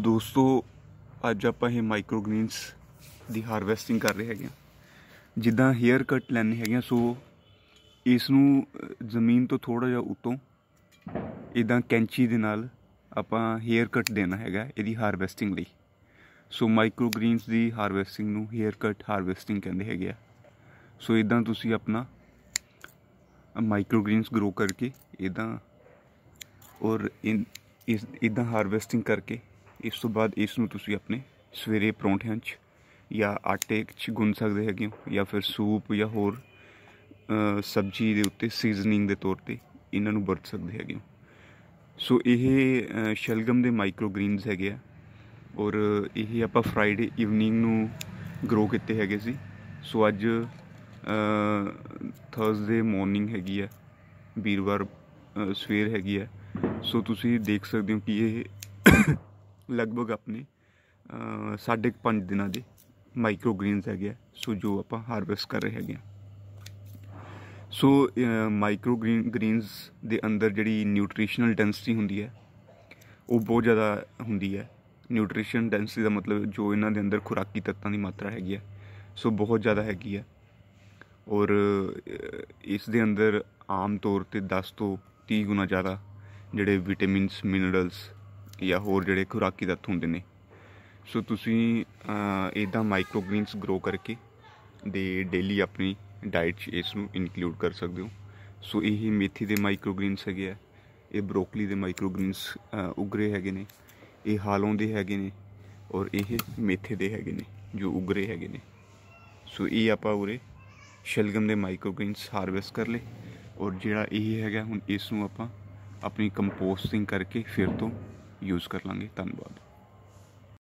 ਦੋਸਤੋ ਅੱਜ ਆਪਾਂ ਇਹ ਮਾਈਕਰੋਗ੍ਰੀਨਸ ਦੀ ਹਾਰਵੈਸਟਿੰਗ ਕਰ ਰਹੇ ਹੈਗੇ ਜਿੱਦਾਂ ਹੇਅਰ ਕੱਟ ਲੈਣੇ ਹੈਗੇ ਸੋ ਇਸ ਨੂੰ ਜ਼ਮੀਨ ਤੋਂ ਥੋੜਾ ਜਿਹਾ ਉੱਤੋਂ ਇਦਾਂ ਕੈਂਚੀ ਦੇ ਨਾਲ ਆਪਾਂ ਹੇਅਰ ਕੱਟ ਦੇਣਾ ਹੈਗਾ ਇਹਦੀ ਹਾਰਵੈਸਟਿੰਗ ਲਈ ਸੋ ਮਾਈਕਰੋਗ੍ਰੀਨਸ ਦੀ ਹਾਰਵੈਸਟਿੰਗ ਨੂੰ ਹੇਅਰ ਕੱਟ ਹਾਰਵੈਸਟਿੰਗ ਕਹਿੰਦੇ ਹੈਗੇ ਆ ਸੋ ਇਦਾਂ ਤੁਸੀਂ ਆਪਣਾ ਮਾਈਕਰੋਗ੍ਰੀਨਸ ਗਰੋ ਕਰਕੇ ਇਦਾਂ ਔਰ ਇਸ ਇਦਾਂ ਹਾਰਵੈਸਟਿੰਗ ਕਰਕੇ ਇਸ ਤੋਂ ਬਾਅਦ ਇਸ ਨੂੰ ਤੁਸੀਂ ਆਪਣੇ ਸਵੇਰੇ ਪਰੌਂਠਿਆਂ 'ਚ ਜਾਂ ਆਟੇ 'ਚ ਗੁੰਨ ਸਕਦੇ ਹੈਗੇ ਹੋ ਜਾਂ ਫਿਰ ਸੂਪ ਜਾਂ ਹੋਰ ਸਬਜ਼ੀ ਦੇ ਉੱਤੇ ਸੀਜ਼ਨਿੰਗ ਦੇ ਤੌਰ ਤੇ ਇਹਨਾਂ ਨੂੰ ਵਰਤ ਸਕਦੇ ਹੈਗੇ ਹੋ ਸੋ ਇਹ ਸ਼ਲਗਮ ਦੇ ਮਾਈਕਰੋ ਗ੍ਰੀਨਸ ਹੈਗੇ ਆ ਔਰ ਇਹ ਆਪਾਂ ਫਰਾਈਡੇ ਈਵਨਿੰਗ ਨੂੰ ਗਰੋ ਕੀਤੇ ਹੈਗੇ ਸੀ ਸੋ ਅੱਜ ਥਰਸਡੇ ਮਾਰਨਿੰਗ ਹੈਗੀ ਆ ਵੀਰਵਾਰ ਸਵੇਰ ਹੈਗੀ ਆ ਸੋ ਤੁਸੀਂ ਦੇਖ ਸਕਦੇ ਹੋ ਕਿ ਇਹ ਲਗਭਗ ਆਪਣੇ 5 ਦਿਨਾਂ ਦੇ ਮਾਈਕਰੋ ਗ੍ਰੀਨਸ ਹੈਗੇ ਸੋ ਜੋ ਆਪਾਂ ਹਾਰਵੈਸਟ ਕਰ ਰਹੇ ਹੈਗੇ ਸੋ ਮਾਈਕਰੋ ਗ੍ਰੀਨ ਗ੍ਰੀਨਸ ਦੇ ਅੰਦਰ ਜਿਹੜੀ ਨਿਊਟ੍ਰੀਸ਼ਨਲ ਡੈਂਸਿਟੀ ਹੁੰਦੀ ਹੈ ਉਹ ਬਹੁਤ ਜ਼ਿਆਦਾ ਹੁੰਦੀ ਹੈ ਨਿਊਟ੍ਰੀਸ਼ਨ ਡੈਂਸਿਟੀ ਦਾ ਮਤਲਬ ਜੋ ਇਹਨਾਂ ਦੇ ਅੰਦਰ ਖੁਰਾਕੀ ਤੱਤਾਂ ਦੀ ਮਾਤਰਾ ਹੈਗੀ ਹੈ ਸੋ ਬਹੁਤ ਜ਼ਿਆਦਾ ਹੈਗੀ ਹੈ ਔਰ ਇਸ ਦੇ ਅੰਦਰ ਆਮ ਤੌਰ ਤੇ 10 ਤੋਂ 30 ਗੁਣਾ ਜ਼ਿਆਦਾ ਜਿਹੜੇ ਵਿਟਾਮਿਨਸ ਮਿਨਰਲਸ ਜਾਂ ਹੋਰ ਜਿਹੜੇ ਖੁਰਾਕੀ ਤੱਤ ਹੁੰਦੇ ਨੇ ਸੋ ਤੁਸੀਂ ਇਦਾਂ ਮਾਈਕਰੋਗ੍ਰੀਨਸ ਗਰੋ ਕਰਕੇ ਦੇ ਡੇਲੀ ਆਪਣੀ ਡਾਈਟ 'ਚ ਇਸ ਨੂੰ ਇਨਕਲੂਡ ਕਰ ਸਕਦੇ ਹੋ ਸੋ ਇਹ ਹੀ ਮੇਥੀ ਦੇ ਮਾਈਕਰੋਗ੍ਰੀਨਸ ਹੈਗੇ ਆ ਇਹ ਬ੍ਰੋਕਲੀ ਦੇ ਮਾਈਕਰੋਗ੍ਰੀਨਸ ਉਗਰੇ ਹੈਗੇ ਨੇ ਇਹ ਹਾਲੋਂ ਦੇ ਹੈਗੇ ਨੇ ਔਰ ਇਹ ਮੇਥੇ ਦੇ ਹੈਗੇ ਨੇ ਜੋ ਉਗਰੇ ਹੈਗੇ ਨੇ ਸੋ ਇਹ ਆਪਾਂ ਉਰੇ ਸ਼ਲਗਮ ਦੇ ਮਾਈਕਰੋਗ੍ਰੀਨਸ ਹਾਰਵੈਸਟ ਕਰ ਲੇ ਔਰ ਜਿਹੜਾ ਇਹ ਹੈਗਾ ਹੁਣ ਇਸ ਨੂੰ ਆਪਾਂ ਆਪਣੀ ਕੰਪੋਸਟਿੰਗ ਕਰਕੇ ਫਿਰ ਤੋਂ ਯੂਜ਼ ਕਰ ਲਾਂਗੇ ਧੰਨਵਾਦ